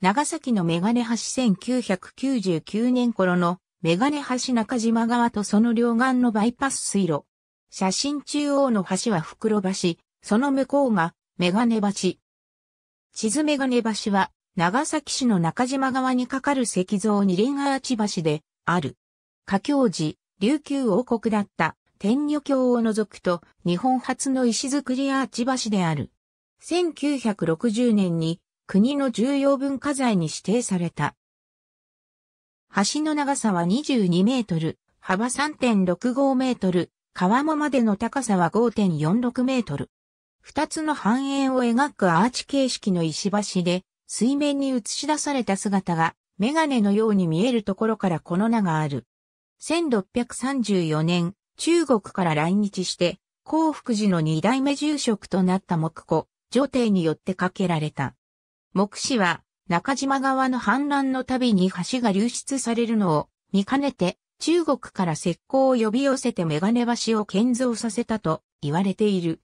長崎のメガネ橋1999年頃のメガネ橋中島川とその両岸のバイパス水路。写真中央の橋は袋橋、その向こうがメガネ橋。地図メガネ橋は長崎市の中島川に架かる石像二連アーチ橋である。華僑時、琉球王国だった天女橋を除くと日本初の石造りアーチ橋である。1960年に国の重要文化財に指定された。橋の長さは22メートル、幅3.65メートル、川もまでの高さは5.46メートル。二つの半円を描くアーチ形式の石橋で、水面に映し出された姿が、メガネのように見えるところからこの名がある。1634年、中国から来日して、幸福寺の二代目住職となった木庫、女帝によってかけられた。目視は、中島川の氾濫のたびに橋が流出されるのを見かねて、中国から石膏を呼び寄せてメガネ橋を建造させたと言われている。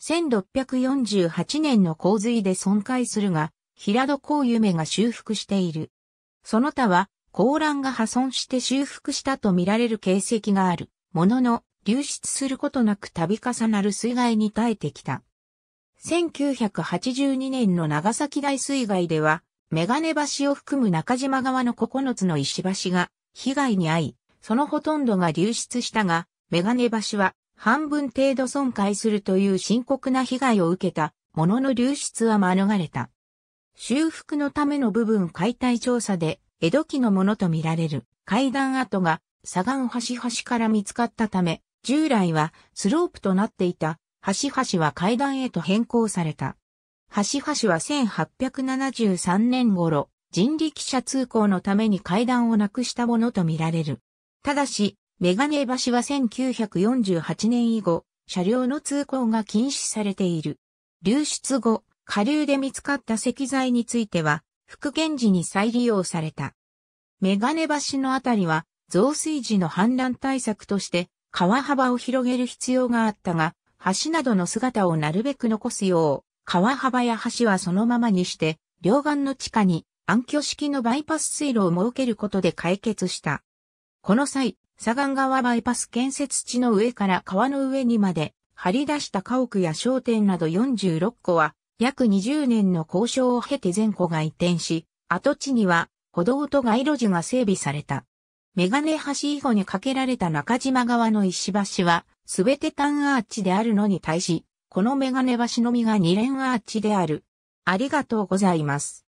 1648年の洪水で損壊するが、平戸光夢が修復している。その他は、高欄が破損して修復したと見られる形跡がある。ものの、流出することなく度重なる水害に耐えてきた。1982年の長崎大水害では、メガネ橋を含む中島側の9つの石橋が被害に遭い、そのほとんどが流出したが、メガネ橋は半分程度損壊するという深刻な被害を受けたものの流出は免れた。修復のための部分解体調査で、江戸期のものとみられる階段跡が左岸端々から見つかったため、従来はスロープとなっていた橋橋は階段へと変更された。橋橋は1873年頃、人力車通行のために階段をなくしたものとみられる。ただし、メガネ橋は1948年以後、車両の通行が禁止されている。流出後、下流で見つかった石材については、復元時に再利用された。メガネ橋のあたりは、増水時の氾濫対策として、川幅を広げる必要があったが、橋などの姿をなるべく残すよう、川幅や橋はそのままにして、両岸の地下に暗渠式のバイパス水路を設けることで解決した。この際、左岸側バイパス建設地の上から川の上にまで張り出した家屋や商店など46個は、約20年の交渉を経て全戸が移転し、跡地には歩道と街路樹が整備された。メガネ橋以後に架けられた中島側の石橋は、すべて単アーチであるのに対し、このメガネは忍のみが二連アーチである。ありがとうございます。